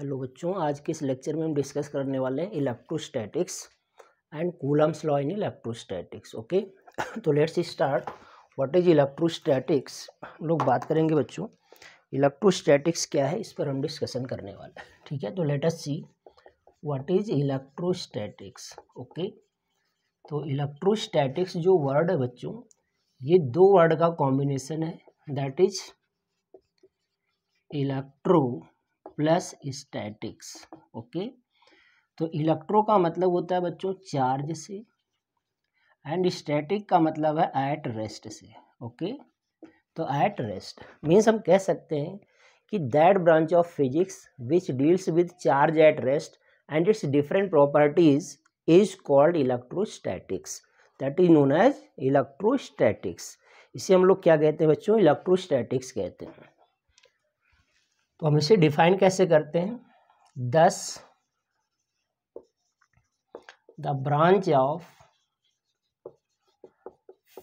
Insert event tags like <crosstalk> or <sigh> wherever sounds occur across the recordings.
hello बच्चों आज के इस लेक्चर में हम डिस्कस करने वाले हैं electrostatics and coulomb's law in electrostatics okay तो let's start what is electrostatics लोग बात करेंगे बच्चों इलेक्ट्रोस्टैटिक्स क्या है इस पर हम डिस्कशन करने वाले हैं ठीक है तो let's see what is electrostatics okay तो इलेक्ट्रोस्टैटिक्स जो वर्ड है बच्चों ये दो वर्ड का कॉम्बिनेशन है that is electro plus statics okay तो इलेक्ट्रो का मतलब होता है बच्चों चार्ज से एंड स्टैटिक का मतलब है एट रेस्ट से ओके तो एट रेस्ट मीन्स हम कह सकते हैं कि that branch of physics which deals with charge at rest and its different properties is called electrostatics that is known as electrostatics इसे हम लोग क्या कहते हैं बच्चों इलेक्ट्रोस्टैटिक्स कहते हैं तो हम इसे डिफाइन कैसे करते हैं thus the branch of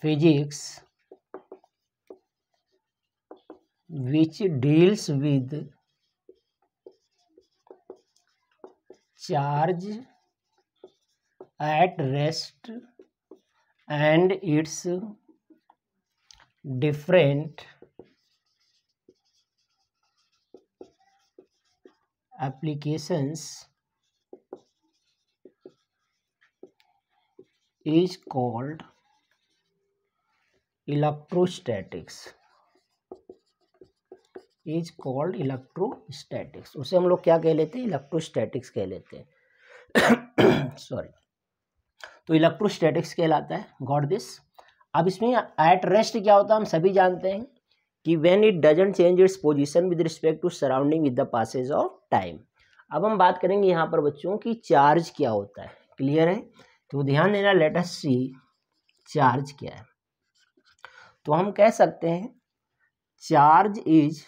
physics which deals with charge at rest and its different applications is called electrostatics is called electrostatics उसे हम लोग क्या कह लेते हैं इलेक्ट्रोस्टैटिक्स कह लेते हैं सॉरी <coughs> तो इलेक्ट्रोस्टैटिक्स कहलाता है गॉड दिस अब इसमें एट रेस्ट क्या होता है हम सभी जानते हैं कि when it doesn't change its position with respect to surrounding with the passage of time अब हम बात करेंगे यहाँ पर बच्चों की चार्ज क्या होता है क्लियर है तो ध्यान देना लेट अस सी चार्ज क्या है तो हम कह सकते हैं charge is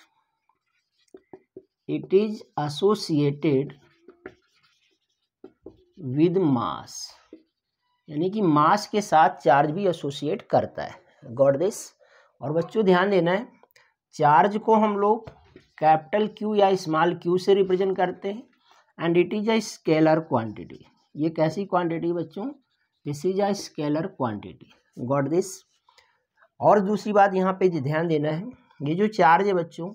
it is associated with mass यानी कि मास के साथ चार्ज भी एसोसिएट करता है गॉड दिस और बच्चों ध्यान देना है चार्ज को हम लोग कैपिटल क्यू या स्मॉल क्यू से रिप्रेजेंट करते हैं and it is a scalar quantity ये कैसी क्वांटिटी बच्चों this is a scalar quantity got this और दूसरी बात यहाँ पे ध्यान देना है ये जो चार्ज है बच्चों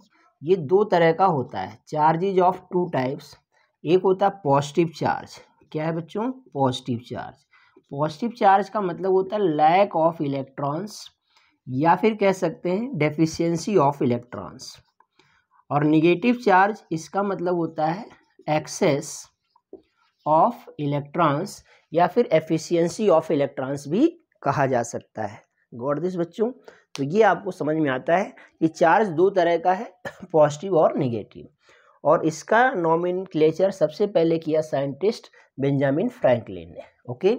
ये दो तरह का होता है चार्जेज ऑफ टू टाइप्स एक होता है पॉजिटिव चार्ज क्या है बच्चों पॉजिटिव चार्ज पॉजिटिव चार्ज का मतलब होता है लैक ऑफ इलेक्ट्रॉन्स या फिर कह सकते हैं डेफिशिएंसी ऑफ इलेक्ट्रॉन्स और निगेटिव चार्ज इसका मतलब होता है एक्सेस ऑफ इलेक्ट्रॉन्स या फिर एफिशिएंसी ऑफ इलेक्ट्रॉन्स भी कहा जा सकता है गौर दिस बच्चों तो ये आपको समझ में आता है कि चार्ज दो तरह का है पॉजिटिव <coughs> और निगेटिव और इसका नॉमिन सबसे पहले किया साइंटिस्ट बेंजामिन फ्रैंकलिन ने ओके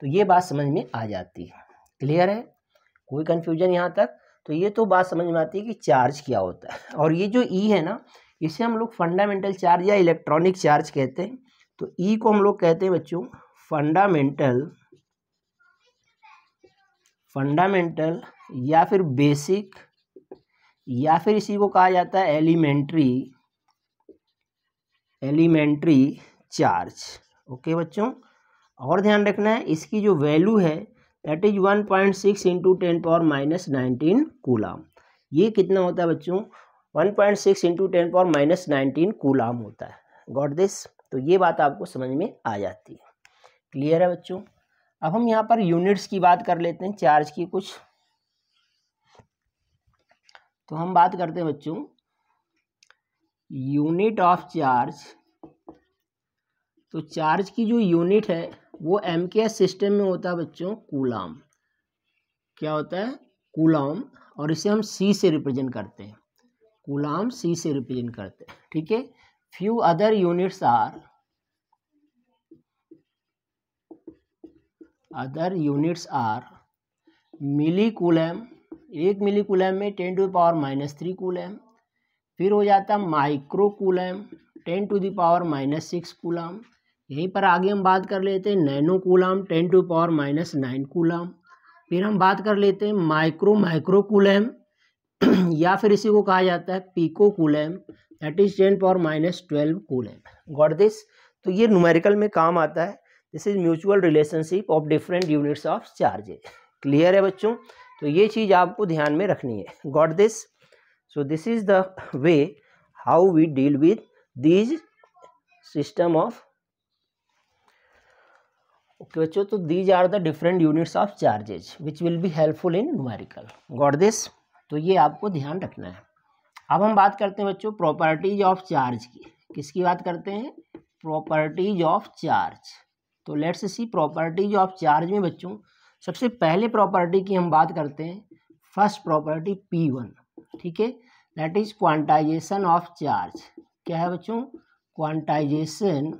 तो ये बात समझ में आ जाती है क्लियर है कोई कन्फ्यूजन यहाँ तक तो ये तो बात समझ में आती है कि चार्ज क्या होता है और ये जो ई e है ना इसे हम लोग फंडामेंटल चार्ज या इलेक्ट्रॉनिक चार्ज कहते हैं तो ई e को हम लोग कहते हैं बच्चों फंडामेंटल फंडामेंटल या फिर बेसिक या फिर इसी को कहा जाता है एलिमेंट्री एलिमेंट्री चार्ज ओके बच्चों और ध्यान रखना है इसकी जो वैल्यू है that is one point six into ten power minus nineteen coulomb ये कितना होता है बच्चों one point six into ten power minus nineteen coulomb होता है गॉड दिस तो ये बात आपको समझ में आ जाती है क्लियर है बच्चों अब हम यहाँ पर यूनिट्स की बात कर लेते हैं चार्ज की कुछ तो हम बात करते हैं बच्चों यूनिट ऑफ चार्ज तो चार्ज की जो यूनिट है वो एम के एस सिस्टम में होता है बच्चों कूलाम क्या होता है कूलाम और इसे हम सी से रिप्रेजेंट करते हैं कूलाम सी से रिप्रेजेंट करते हैं ठीक है few other units are other units are milli coulomb एक मिली कूलम में ten to the power minus three coulomb फिर हो जाता है micro coulomb ten to the power minus six coulomb यहीं पर आगे हम बात कर लेते हैं nano coulomb ten to power minus nine coulomb फिर हम बात कर लेते हैं माइक्रो माइक्रो कूलम <clears throat> या फिर इसी को कहा जाता है pico coulomb that is ten power minus twelve coulomb got this तो ये न्यूमेरिकल में काम आता है this is mutual relationship of different units of charges clear है बच्चों तो ये चीज़ आपको ध्यान में रखनी है got this so this is the way how we deal with these system of okay बच्चों तो these are the different units of charges which will be helpful in numerical got this तो ये आपको ध्यान रखना है अब हम बात करते हैं बच्चों प्रॉपर्टीज ऑफ चार्ज की किसकी बात करते हैं प्रॉपर्टीज ऑफ चार्ज तो let's see properties of charge में बच्चों सबसे पहले प्रॉपर्टी की हम बात करते हैं फर्स्ट प्रॉपर्टी पी वन ठीक है that is quantization of charge क्या है बच्चों क्वांटाइजेशन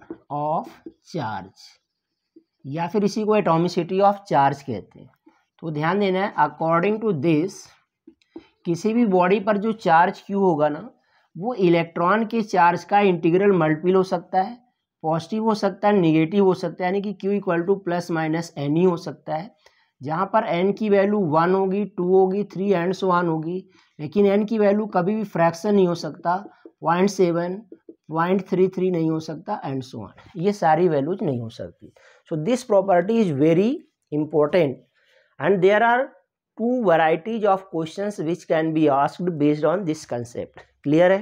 ऑफ चार्ज या फिर इसी को एटोमिसिटी ऑफ चार्ज कहते हैं तो ध्यान देना है अकॉर्डिंग टू दिस किसी भी बॉडी पर जो चार्ज क्यू होगा ना वो इलेक्ट्रॉन के चार्ज का इंटीग्रल मल्टीपल हो सकता है पॉजिटिव हो सकता है निगेटिव हो सकता है यानी कि Q equal to plus minus N ही हो सकता है जहाँ पर एन की वैल्यू वन होगी टू होगी थ्री एंड सो वन होगी लेकिन एन की वैल्यू कभी भी फ्रैक्शन नहीं हो सकता point seven point three three नहीं हो सकता एंड सो वन ये सारी वैल्यूज नहीं हो सकती so this property is very important and there are two varieties of questions which can be asked based on this concept clear है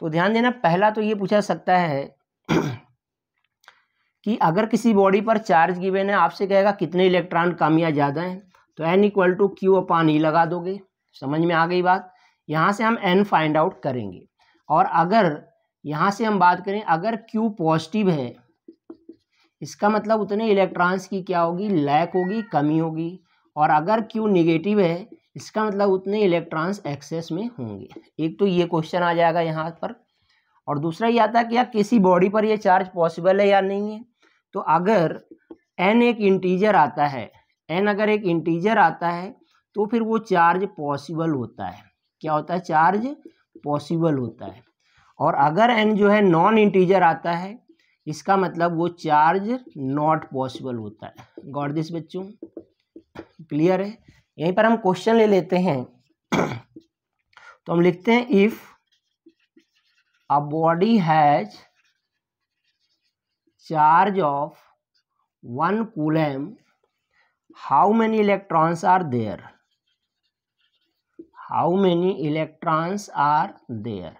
तो ध्यान देना पहला तो ये पूछा सकता है <clears throat> कि अगर किसी बॉडी पर चार्ज गिवेन है आपसे कहेगा कितने इलेक्ट्रॉन कम या ज़्यादा हैं तो N equal to Q upon E लगा दोगे समझ में आ गई बात यहाँ से हम एन फाइंड आउट करेंगे और अगर यहाँ से हम बात करें अगर क्यू पॉजिटिव है इसका मतलब उतने इलेक्ट्रॉन्स की क्या होगी लैक होगी कमी होगी और अगर क्यू निगेटिव है इसका मतलब उतने इलेक्ट्रॉन्स एक्सेस में होंगे एक तो ये क्वेश्चन आ जाएगा यहाँ पर और दूसरा ये आता है कि यार किसी बॉडी पर ये चार्ज पॉसिबल है या नहीं है तो अगर एन एक इंटीजर आता है एन अगर एक इंटीजर आता है तो फिर वो चार्ज पॉसिबल होता है क्या होता है चार्ज पॉसिबल होता है और अगर एन जो है नॉन इंटीजर आता है इसका मतलब वो चार्ज नॉट पॉसिबल होता है गॉड दिस बच्चों क्लियर है यहीं पर हम क्वेश्चन ले लेते हैं <clears throat> तो हम लिखते हैं if a body has charge of one coulomb how many electrons are there how many electrons are there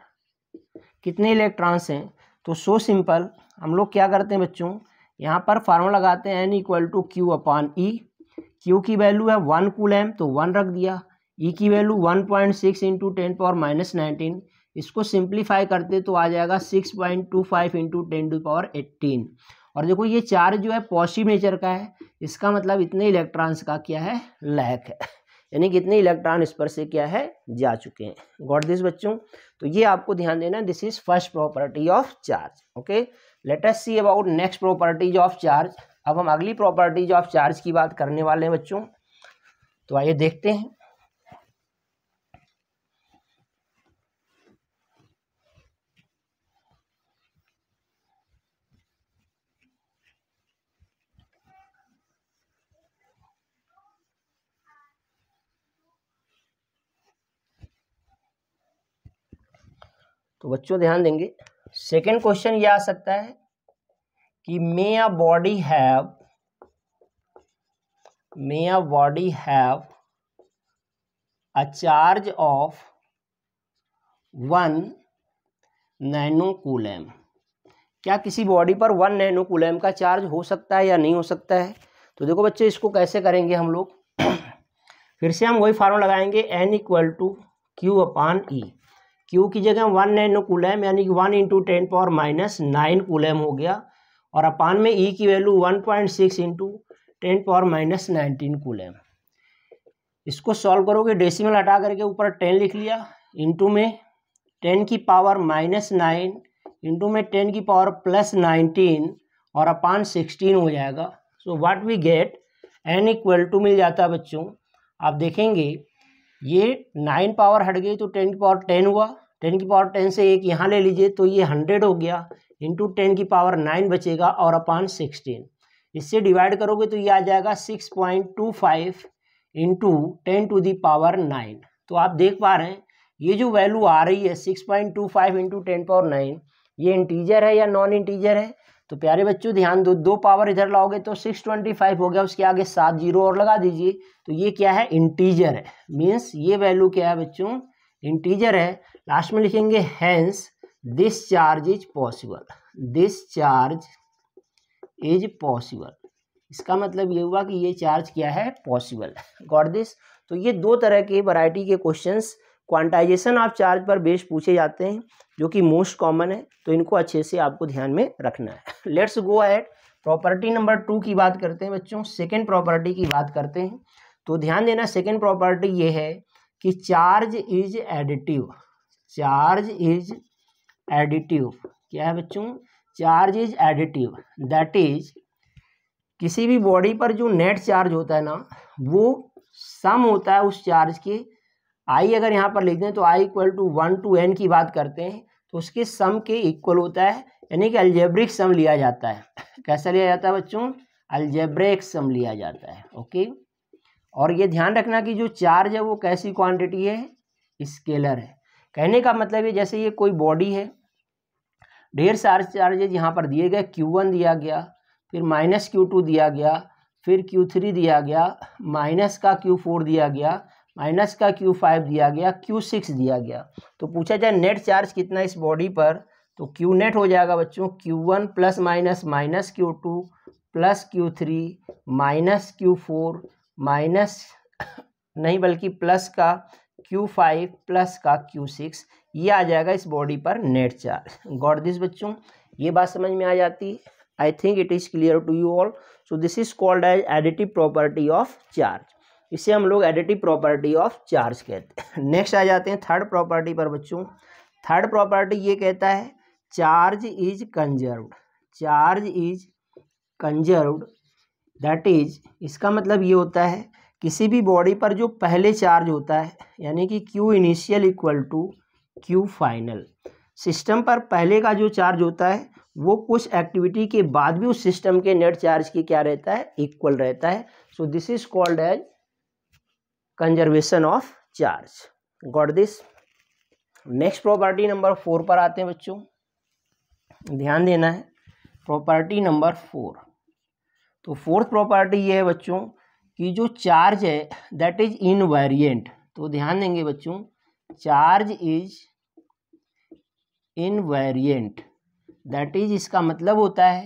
कितने इलेक्ट्रॉन्स हैं तो सो सिंपल हम लोग क्या करते हैं बच्चों यहाँ पर फार्मूला लगाते हैं N equal to Q upon E Q की वैल्यू है वन कूल एम तो वन रख दिया ई e की value one point six into ten power minus nineteen इसको सिंप्लीफाई करते तो आ जाएगा six point two five into ten to power eighteen और देखो ये चार्ज जो है पॉजिटिव नेचर का है इसका मतलब इतने इलेक्ट्रॉन्स का क्या है लैक है यानी कि इतने इलेक्ट्रॉन इस पर से क्या है जा चुके हैं गॉड दिस बच्चों तो ये आपको ध्यान देना this is first property of charge okay let us see about next properties of charge अब हम अगली प्रॉपर्टीज ऑफ चार्ज की बात करने वाले हैं बच्चों तो आइए देखते हैं तो बच्चों ध्यान देंगे सेकेंड क्वेश्चन ये आ सकता है कि may a body have may a body have a of one 1 nanocoulomb क्या किसी बॉडी पर वन नैनोकूलम का चार्ज हो सकता है या नहीं हो सकता है तो देखो बच्चे इसको कैसे करेंगे हम लोग <clears throat> फिर से हम वही फार्मूला लगाएंगे N equal to Q upon E Q की जगह वन नैनो कूलम यानी कि one into ten power minus nine coulomb हो गया और अपान में ई e की value one point six into ten power minus nineteen coulomb इसको सॉल्व करोगे डेसिमल हटा करके ऊपर टेन लिख लिया इंटू में टेन की पावर माइनस नाइन इंटू में टेन की पावर प्लस नाइनटीन और अपान सिक्सटीन हो जाएगा so what we get N equal to मिल जाता है बच्चों आप देखेंगे ये नाइन पावर हट गई तो टेन की पावर टेन हुआ टेन की पावर टेन से एक यहाँ ले लीजिए तो ये हंड्रेड हो गया इंटू टेन की पावर नाइन बचेगा और अपान सिक्सटीन इससे डिवाइड करोगे तो ये आ जाएगा six point two five into ten to the power nine तो आप देख पा रहे हैं ये जो वैल्यू आ रही है six point two five into ten power nine ये इंटीजर है या नॉन इंटीजर है तो प्यारे बच्चों ध्यान दो दो पावर इधर लाओगे तो सिक्स ट्वेंटी फाइव हो गया उसके आगे सात जीरो और लगा दीजिए तो ये क्या है इंटीजर है मीन्स ये वैल्यू क्या है बच्चों इंटीजर है लास्ट में लिखेंगे hence this charge is possible this charge is possible इसका मतलब ये हुआ कि ये चार्ज क्या है पॉसिबल गॉड दिस तो ये दो तरह के वैरायटी के क्वेश्चंस क्वांटाइजेशन ऑफ चार्ज पर बेस पूछे जाते हैं जो कि मोस्ट कॉमन है तो इनको अच्छे से आपको ध्यान में रखना है let's go at property number two की बात करते हैं बच्चों सेकेंड प्रॉपर्टी की बात करते हैं तो ध्यान देना सेकेंड प्रॉपर्टी ये है कि charge is additive charge is additive क्या है बच्चों charge is additive that is किसी भी बॉडी पर जो नेट चार्ज होता है ना वो सम होता है उस चार्ज के आई अगर यहाँ पर लिख दें तो i equal to one to n की बात करते हैं तो उसके सम के इक्वल होता है यानी कि अल्जेब्रिक सम लिया जाता है <laughs> कैसा लिया जाता है बच्चों अल्जेब्रिक सम लिया जाता है ओके और ये ध्यान रखना कि जो चार्ज है वो कैसी क्वांटिटी है स्केलर है कहने का मतलब ये जैसे ये कोई बॉडी है ढेर सारे चार्जेज यहाँ पर दिए गए क्यू वन दिया गया फिर माइनस क्यू टू दिया गया फिर क्यू थ्री दिया गया माइनस का क्यू फोर दिया गया माइनस का क्यू फाइव दिया गया क्यू सिक्स दिया गया तो पूछा जाए नेट चार्ज कितना इस बॉडी पर तो क्यू नेट हो जाएगा बच्चों q one plus minus minus q two plus q three minus q four minus नहीं बल्कि प्लस का क्यू फाइव प्लस का क्यू सिक्स ये आ जाएगा इस बॉडी पर नेट चार्ज गॉड दिस बच्चों ये बात समझ में आ जाती I think it is clear to you all so this is called as additive property of charge इसे हम लोग एडिटिव प्रॉपर्टी ऑफ चार्ज कहते हैं नेक्स्ट <laughs> आ जाते हैं थर्ड प्रॉपर्टी पर बच्चों थर्ड प्रॉपर्टी ये कहता है charge is conserve charge is conserved that is इसका मतलब ये होता है किसी भी बॉडी पर जो पहले चार्ज होता है यानी कि q initial equal to q final system पर पहले का जो चार्ज होता है वो कुछ एक्टिविटी के बाद भी उस सिस्टम के नेट चार्ज की क्या रहता है इक्वल रहता है so this is called as conservation of charge got this next property number four पर आते हैं बच्चों ध्यान देना है प्रॉपर्टी नंबर फोर तो फोर्थ प्रॉपर्टी ये है बच्चों कि जो चार्ज है दैट इज इन वेरियंट तो ध्यान देंगे बच्चों charge is invariant that is इसका मतलब होता है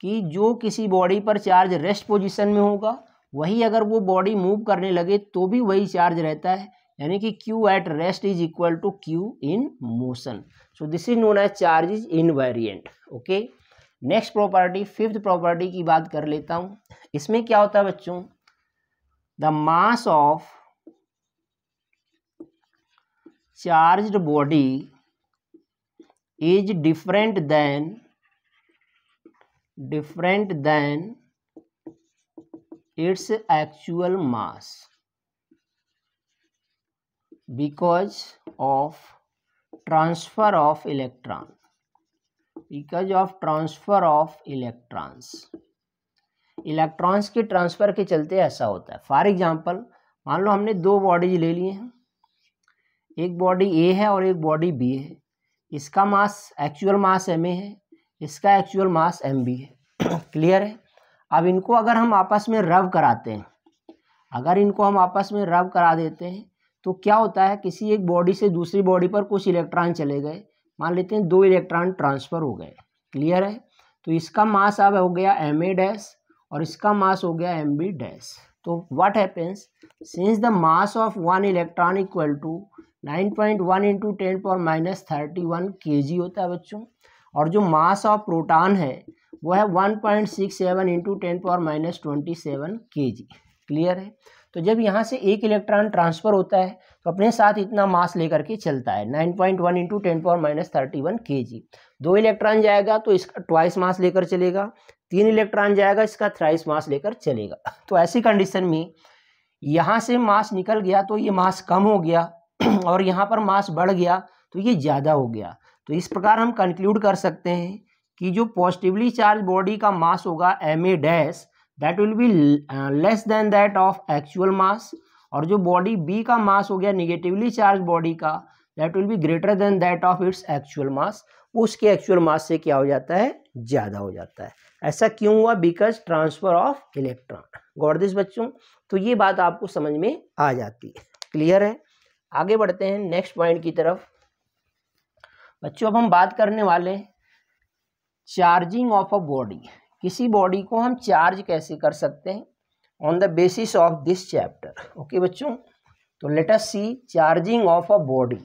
कि जो किसी बॉडी पर चार्ज रेस्ट पोजिशन में होगा वही अगर वो बॉडी मूव करने लगे तो भी वही चार्ज रहता है यानी कि q at rest is equal to q in motion so this is known as charge is invariant okay next property fifth property की बात कर लेता हूँ इसमें क्या होता है बच्चों the mass of charge body is different than different than its actual mass because of transfer of electron because of transfer of electrons electrons के ट्रांसफ़र के चलते ऐसा होता है फॉर एग्जांपल मान लो हमने दो बॉडीज ले लिए हैं एक बॉडी ए है और एक बॉडी बी है इसका मास एक्चुअल मास एम ए है इसका एक्चुअल मास एम बी है क्लियर <clears throat> है अब इनको अगर हम आपस में रब कराते हैं अगर इनको हम आपस में रब करा देते हैं तो क्या होता है किसी एक बॉडी से दूसरी बॉडी पर कुछ इलेक्ट्रॉन चले गए मान लेते हैं दो इलेक्ट्रॉन ट्रांसफ़र हो गए क्लियर है तो इसका मास अब हो गया एम ए डैश और इसका मास हो गया एम बी डैश तो what happens since the mass of one electron equal to nine point one into ten power minus thirty one k g होता है बच्चों और जो मास ऑफ प्रोटॉन है वो है one point six seven into ten power minus twenty seven k g clear है तो जब यहाँ से एक इलेक्ट्रॉन ट्रांसफर होता है तो अपने साथ इतना मास लेकर के चलता है nine point one into ten power minus thirty one k g दो इलेक्ट्रॉन जाएगा तो इसका ट्वाइस मास लेकर चलेगा तीन इलेक्ट्रॉन जाएगा इसका थ्राइस मास लेकर चलेगा तो ऐसी कंडीशन में यहाँ से मास निकल गया तो ये मास कम हो गया और यहाँ पर मास बढ़ गया तो ये ज़्यादा हो गया तो इस प्रकार हम कंक्लूड कर सकते हैं कि जो पॉजिटिवली चार्ज बॉडी का मास होगा m a dash that will be less than that of actual mass और जो बॉडी बी का मास हो गया निगेटिवली चार्ज बॉडी का that will be greater than that of its actual mass उसके actual मास से क्या हो जाता है ज़्यादा हो जाता है ऐसा क्यों हुआ because transfer of electron got this बच्चों तो ये बात आपको समझ में आ जाती है क्लियर है आगे बढ़ते हैं नेक्स्ट पॉइंट की तरफ बच्चों अब हम बात करने वाले हैं चार्जिंग ऑफ अ बॉडी किसी बॉडी को हम चार्ज कैसे कर सकते हैं on the basis of this chapter okay बच्चों तो let us see charging of a body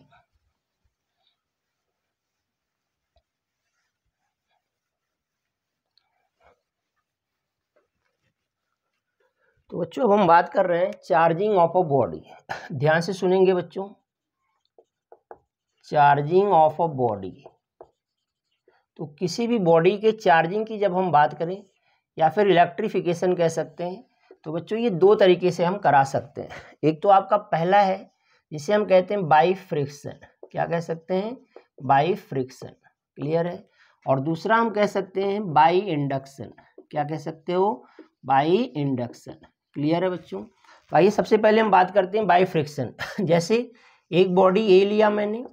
तो बच्चों अब हम बात कर रहे हैं चार्जिंग ऑफ अ बॉडी ध्यान से सुनेंगे बच्चों चार्जिंग ऑफ अ बॉडी तो किसी भी बॉडी के चार्जिंग की जब हम बात करें या फिर इलेक्ट्रिफिकेशन कह सकते हैं तो बच्चों ये दो तरीके से हम करा सकते हैं एक तो आपका पहला है जिसे हम कहते हैं बाई फ्रिक्शन क्या कह सकते हैं बाई फ्रिक्शन क्लियर है और दूसरा हम कह सकते हैं बाई इंडक्शन क्या कह सकते हो बाई इंडक्शन क्लियर है बच्चों तो आइए सबसे पहले हम बात करते हैं बाई फ्रिक्शन <laughs> जैसे एक बॉडी ए लिया मैंने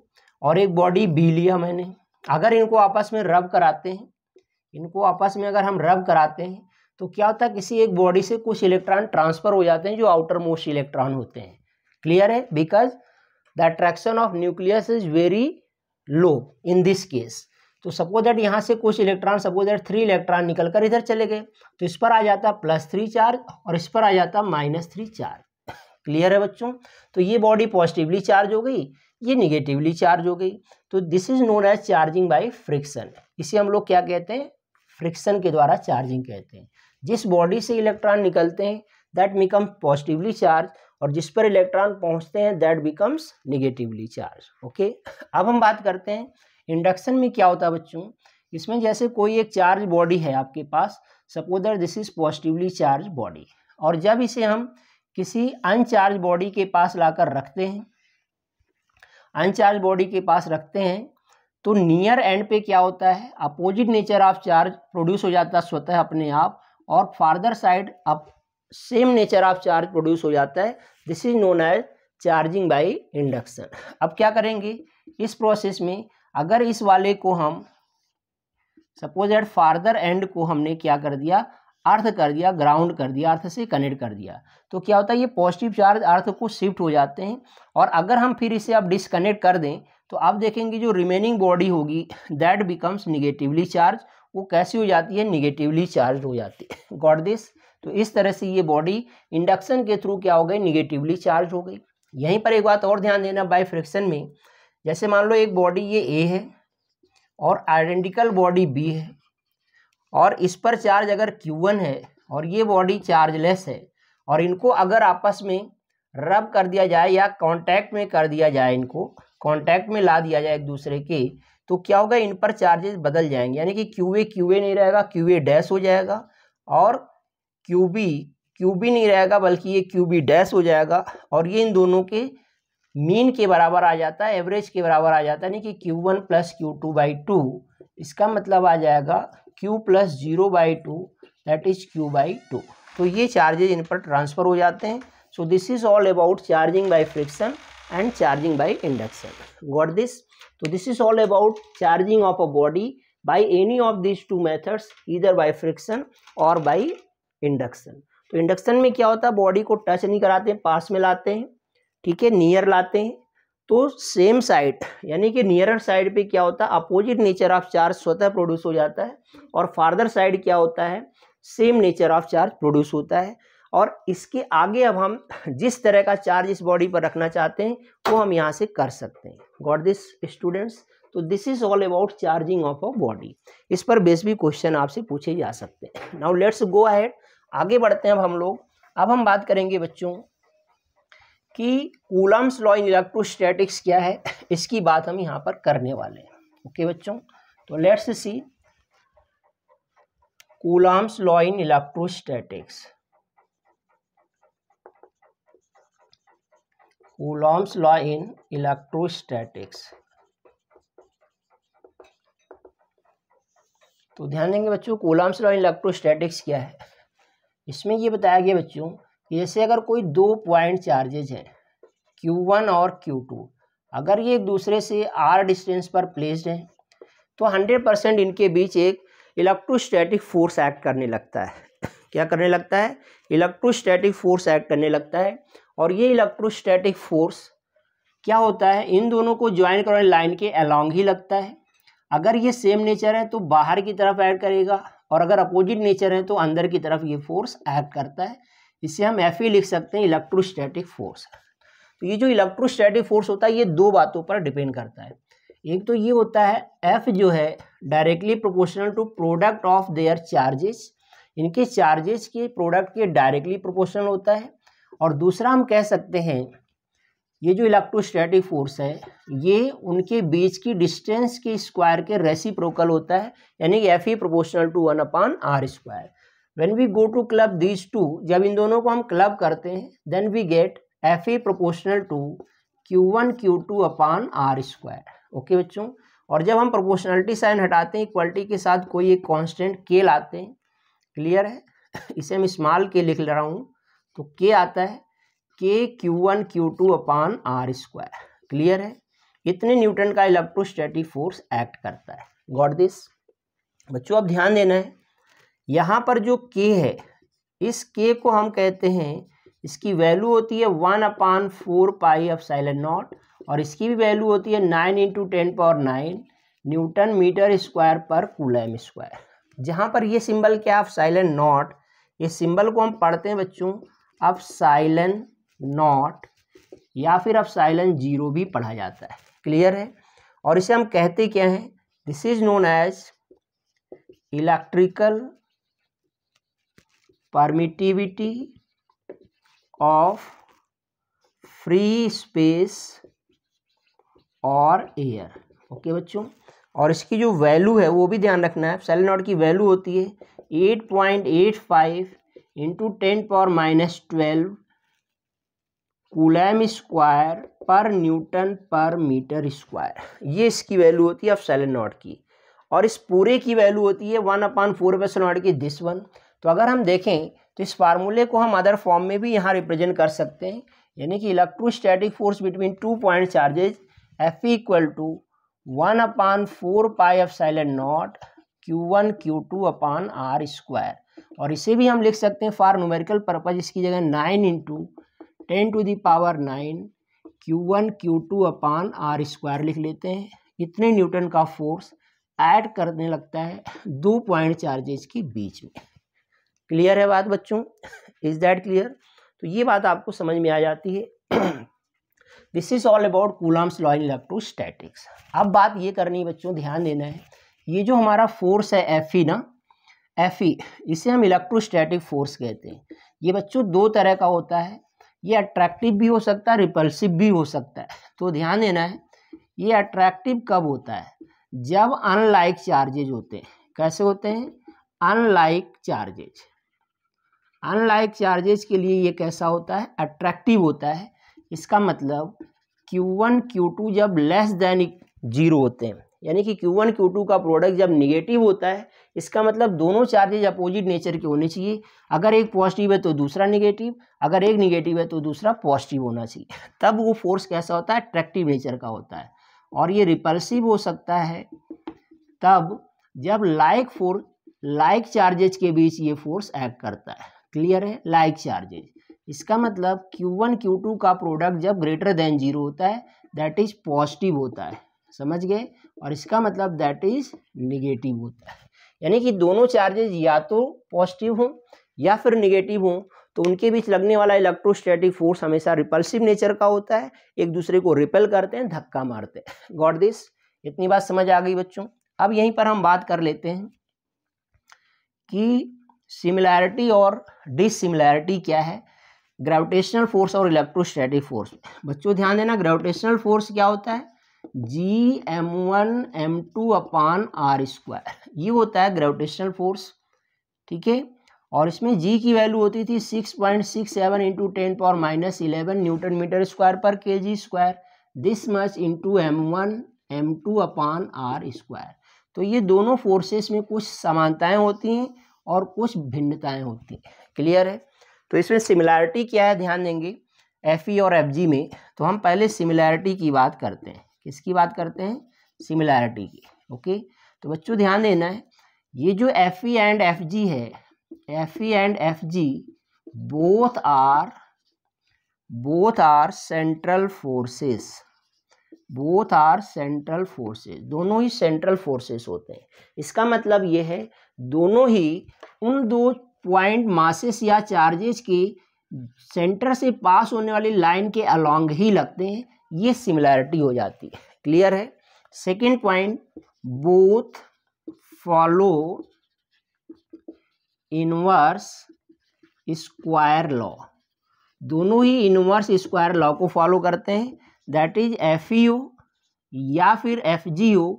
और एक बॉडी बी लिया मैंने अगर इनको आपस में रब कराते हैं इनको आपस में अगर हम रब कराते हैं तो क्या होता है किसी एक बॉडी से कुछ इलेक्ट्रॉन ट्रांसफर हो जाते हैं जो आउटर मोस्ट इलेक्ट्रॉन होते हैं क्लियर है because the attraction of nucleus is very low in this case तो सपोज दैट यहाँ से कुछ electron suppose that three electron निकल कर इधर चले गए तो इस पर आ जाता प्लस थ्री चार्ज और इस पर आ जाता माइनस थ्री चार्ज क्लियर है बच्चों तो ये बॉडी पॉजिटिवली चार्ज हो गई ये निगेटिवली चार्ज हो गई तो this is known as charging by friction इसे हम लोग क्या कहते हैं फ्रिक्शन के द्वारा चार्जिंग कहते हैं जिस बॉडी से इलेक्ट्रॉन निकलते हैं दैट बिकम पॉजिटिवली चार्ज और जिस पर इलेक्ट्रॉन पहुंचते हैं that becomes negatively charge okay अब हम बात करते हैं इंडक्शन में क्या होता है बच्चों इसमें जैसे कोई एक चार्ज बॉडी है आपके पास suppose that this is positively charge body और जब इसे हम किसी अनचार्ज बॉडी के पास लाकर रखते हैं अनचार्ज बॉडी के पास रखते हैं तो नियर एंड पे क्या होता है opposite nature of charge produce हो जाता है स्वतः अपने आप और farther side of same nature of charge produce हो जाता है this is known as charging by induction अब क्या करेंगे इस प्रोसेस में अगर इस वाले को हम सपोज एट फार्दर एंड को हमने क्या कर दिया अर्थ कर दिया ग्राउंड कर दिया अर्थ से कनेक्ट कर दिया तो क्या होता है ये पॉजिटिव चार्ज अर्थ को शिफ्ट हो जाते हैं और अगर हम फिर इसे आप डिसकनेक्ट कर दें तो आप देखेंगे जो रिमेनिंग बॉडी होगी दैट बिकम्स निगेटिवली चार्ज वो कैसी हो जाती है निगेटिवली चार्ज हो जाती है गॉड दिस तो इस तरह से ये बॉडी इंडक्शन के थ्रू क्या हो गई निगेटिवली चार्ज हो गई यहीं पर एक बात और ध्यान देना बाई फ्रिक्शन में जैसे मान लो एक बॉडी ये ए है और आइडेंटिकल बॉडी बी है और इस पर चार्ज अगर Q1 है और ये बॉडी चार्जलेस है और इनको अगर आपस में रब कर दिया जाए या कांटेक्ट में कर दिया जाए इनको कांटेक्ट में ला दिया जाए एक दूसरे के तो क्या होगा इन पर चार्जेस बदल जाएंगे यानी कि क्यू ए क्यू ए नहीं रहेगा क्यू ए डैश हो जाएगा और क्यू बी क्यू बी नहीं रहेगा बल्कि ये क्यू बी डैश हो जाएगा और ये इन दोनों के मीन के बराबर आ जाता है एवरेज के बराबर आ जाता है यानी कि q one plus q two by two इसका मतलब आ जाएगा q plus zero by two that is q by two तो ये चार्जेज इन पर ट्रांसफ़र हो जाते हैं so this is all about charging by friction and charging by induction got this तो this is all about charging of a body by any of this two methods इधर by friction और by induction तो induction में क्या होता है body को touch नहीं कराते हैं पास में लाते हैं ठीक है नियर लाते हैं तो सेम साइड यानी कि नियरर साइड पे क्या होता है अपोजिट नेचर ऑफ चार्ज स्वतः प्रोड्यूस हो जाता है और फार्दर साइड क्या होता है same nature of charge produce होता है और इसके आगे अब हम जिस तरह का चार्ज इस बॉडी पर रखना चाहते हैं वो हम यहाँ से कर सकते हैं गॉड दिस स्टूडेंट्स तो this is all about charging of a body इस पर बेस भी क्वेश्चन आपसे पूछे जा सकते हैं नाउ लेट्स गो अहेड आगे बढ़ते हैं अब हम लोग अब हम बात करेंगे बच्चों कि कूलम्स लॉ इन इलेक्ट्रोस्टैटिक्स क्या है इसकी बात हम यहाँ पर करने वाले हैं ओके बच्चों तो let's see Coulomb's law in electrostatics Coulomb's law in electrostatics तो ध्यान देंगे बच्चों कोलाम्स लॉ इन इलेक्ट्रोस्टैटिक्स क्या है इसमें ये बताया गया बच्चों जैसे अगर कोई दो पॉइंट चार्जेज हैं क्यू वन और क्यू टू अगर ये एक दूसरे से आर डिस्टेंस पर प्लेस्ड हैं तो हंड्रेड परसेंट इनके बीच एक इलेक्ट्रोस्टैटिक फोर्स एक्ट करने लगता है क्या करने लगता है इलेक्ट्रोस्टैटिक फोर्स एक्ट करने लगता है और ये इलेक्ट्रोस्टैटिक फोर्स क्या होता है इन दोनों को ज्वाइन करने लाइन के अलॉन्ग ही लगता है अगर ये सेम नेचर है तो बाहर की तरफ ऐड करेगा और अगर अपोजिट नेचर है तो अंदर की तरफ ये फोर्स ऐड करता है इसे हम एफ ई लिख सकते हैं इलेक्ट्रोस्टैटिक फोर्स तो ये जो इलेक्ट्रोस्टैटिक फोर्स होता है ये दो बातों पर डिपेंड करता है एक तो ये होता है एफ जो है directly proportional to product of their charges इनके चार्जेस के प्रोडक्ट के डायरेक्टली प्रोपोर्शनल होता है और दूसरा हम कह सकते हैं ये जो इलेक्ट्रोस्टैटिक फोर्स है ये उनके बीच की डिस्टेंस के स्क्वायर के रेसिप्रोकल होता है यानी कि एफ ही proportional to one upon r square when we go to club these two जब इन दोनों को हम क्लब करते हैं then we get F a proportional to q one q two upon r square okay बच्चों और जब हम प्रोपोर्शनलिटी साइन हटाते हैं इक्वलिटी के साथ कोई एक कॉन्स्टेंट के लाते हैं क्लियर है <coughs> इसे मैं स्मॉल के लिख ले रहा हूँ तो के आता है k q one q two upon r square clear है इतने न्यूटन का इलेक्ट्रोस्टैटिक फोर्स एक्ट करता है गॉड दिस बच्चों अब ध्यान देना है यहाँ पर जो के है इस के को हम कहते हैं इसकी वैल्यू होती है one upon four pi of epsilon naught और इसकी भी वैल्यू होती है nine into ten power nine newton metre square पर कूलम स्क्वायर जहाँ पर ये सिंबल क्या ऑफ साइलेंट नॉट ये सिंबल को हम पढ़ते हैं बच्चों अब साइलेंट नॉट या फिर अब साइलेंट जीरो भी पढ़ा जाता है क्लियर है और इसे हम कहते क्या हैं this is known as electrical permittivity of free space और एयर ओके बच्चों और इसकी जो वैल्यू है वो भी ध्यान रखना है सेल नॉट की वैल्यू होती है eight point eight five into ten power minus twelve coulomb square पर न्यूटन पर मीटर स्क्वायर ये इसकी वैल्यू होती है अब सेल की और इस पूरे की वैल्यू होती है one upon four pi epsilon की दिस वन तो अगर हम देखें तो इस फार्मूले को हम अदर फॉर्म में भी यहाँ रिप्रेजेंट कर सकते हैं यानी कि electrostatic force between two point charges F equal to one upon four pi of epsilon naught q one q two upon r square और इसे भी हम लिख सकते हैं फॉर न्यूमेरिकल पर्पज इसकी जगह nine into ten to the power nine q one q two upon r square लिख लेते हैं इतने न्यूटन का फोर्स ऐड करने लगता है दो पॉइंट चार्जेज के बीच में क्लियर है बात बच्चों इज दैट क्लियर तो ये बात आपको समझ में आ जाती है this is all about Coulomb's law in electrostatics अब बात ये करनी है बच्चों ध्यान देना है ये जो हमारा फोर्स है एफ ना एफ ई इसे हम इलेक्ट्रोस्टैटिक फोर्स कहते हैं ये बच्चों दो तरह का होता है ये अट्रैक्टिव भी हो सकता है रिपल्सिव भी हो सकता है तो ध्यान देना है ये अट्रैक्टिव कब होता है जब अनलाइक चार्जेज होते हैं कैसे होते हैं अनलाइक चार्जेज अनलाइक चार्जेस के लिए ये कैसा होता है अट्रैक्टिव होता है इसका मतलब Q1 Q2 जब लेस देन जीरो होते हैं यानी कि Q1 Q2 का प्रोडक्ट जब निगेटिव होता है इसका मतलब दोनों चार्जेज अपोजिट नेचर के होने चाहिए अगर एक पॉजिटिव है तो दूसरा निगेटिव अगर एक निगेटिव है तो दूसरा पॉजिटिव होना चाहिए तब वो फोर्स कैसा होता है अट्रैक्टिव नेचर का होता है और ये रिपल्सिव हो सकता है तब जब लाइक फोर्स लाइक चार्जेज के बीच ये फोर्स एक्ट करता है क्लियर है लाइक चार्जेज इसका मतलब Q1 Q2 का प्रोडक्ट जब ग्रेटर देन जीरो होता है दैट इज पॉजिटिव होता है समझ गए और इसका मतलब दैट इज निगेटिव होता है यानी कि दोनों चार्जेज या तो पॉजिटिव हों या फिर निगेटिव हों तो उनके बीच लगने वाला इलेक्ट्रोस्टैटिक फोर्स हमेशा रिपल्सिव नेचर का होता है एक दूसरे को रिपेल करते हैं धक्का मारते हैं गॉड दिस इतनी बात समझ आ गई बच्चों अब यहीं पर हम बात कर लेते हैं कि सिमिलैरिटी और डिसिमिलैरिटी क्या है ग्रेविटेशनल फोर्स और इलेक्ट्रोस्टैटिक फोर्स बच्चों ध्यान देना ग्रेविटेशनल फोर्स क्या होता है G m one m two upon r square ये होता है ग्रेविटेशनल फोर्स ठीक है और इसमें जी की वैल्यू होती थी six point six seven into ten power minus eleven newton metre square पर k g square this much into m one m two upon r square तो ये दोनों फोर्सेस में कुछ समानताएं होती हैं और कुछ भिन्नताएं होती हैं क्लियर है तो इसमें सिमिलैरिटी क्या है ध्यान देंगे एफ ई और एफ जी में तो हम पहले सिमिलैरिटी की बात करते हैं किसकी बात करते हैं सिमिलैरिटी की ओके तो बच्चों ध्यान देना है ये जो F e and F g है F e and F g both are both are central forces both are central forces दोनों ही सेंट्रल फोर्सेस होते हैं इसका मतलब ये है दोनों ही उन दो पॉइंट मासेस या चार्जेस के सेंटर से पास होने वाली लाइन के अलोंग ही लगते हैं ये सिमिलैरिटी हो जाती है क्लियर है second point both follow inverse square law दोनों ही इनवर्स स्क्वायर लॉ को फॉलो करते हैं दैट इज एफ ई या फिर एफ जी ओ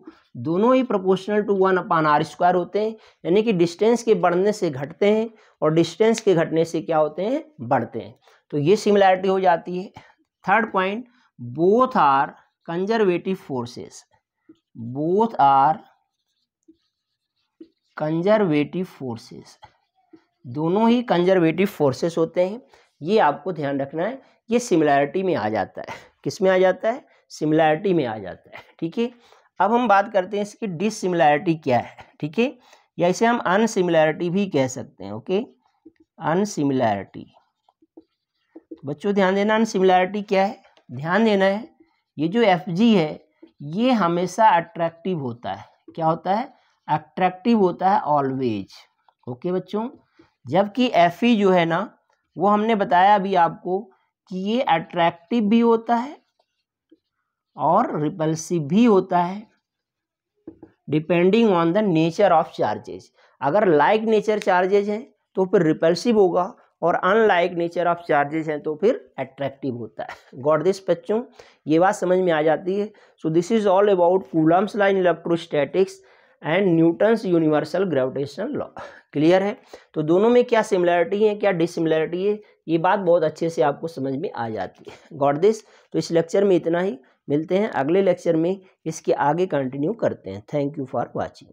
दोनों ही proportional to one upon r square होते हैं यानी कि डिस्टेंस के बढ़ने से घटते हैं और डिस्टेंस के घटने से क्या होते हैं बढ़ते हैं तो ये सिमिलैरिटी हो जाती है third point both are conservative forces both are conservative forces दोनों ही कंजर्वेटिव फोर्सेस होते हैं ये आपको ध्यान रखना है ये सिमिलैरिटी में आ जाता है किस में आ जाता है सिमिलैरिटी में आ जाता है ठीक है अब हम बात करते हैं इसकी डिसिमिलैरिटी क्या है ठीक है या इसे हम अनसिमिलैरिटी भी कह सकते हैं ओके अनसिमिलैरिटी बच्चों ध्यान देना अनसिमिलैरिटी क्या है ध्यान देना है ये जो एफ है ये हमेशा अट्रैक्टिव होता है क्या होता है अट्रैक्टिव होता है ऑलवेज ओके बच्चों जबकि एफ जो है ना वो हमने बताया अभी आपको कि ये अट्रैक्टिव भी होता है और रिपल्सिव भी होता है depending on the nature of charges अगर लाइक नेचर चार्जेज हैं तो फिर रिपल्सिव होगा और अनलाइक नेचर ऑफ चार्जेस हैं तो फिर अट्रैक्टिव होता है गॉड दिस बच्चों ये बात समझ में आ जाती है so this is all about Coulomb's law in electrostatics and Newton's universal gravitation law clear है तो दोनों में क्या सिमिलैरिटी है क्या डिसिमिलैरिटी है ये बात बहुत अच्छे से आपको समझ में आ जाती है गॉड दिस तो इस लेक्चर में इतना ही मिलते हैं अगले लेक्चर में इसके आगे कंटिन्यू करते हैं थैंक यू फॉर वॉचिंग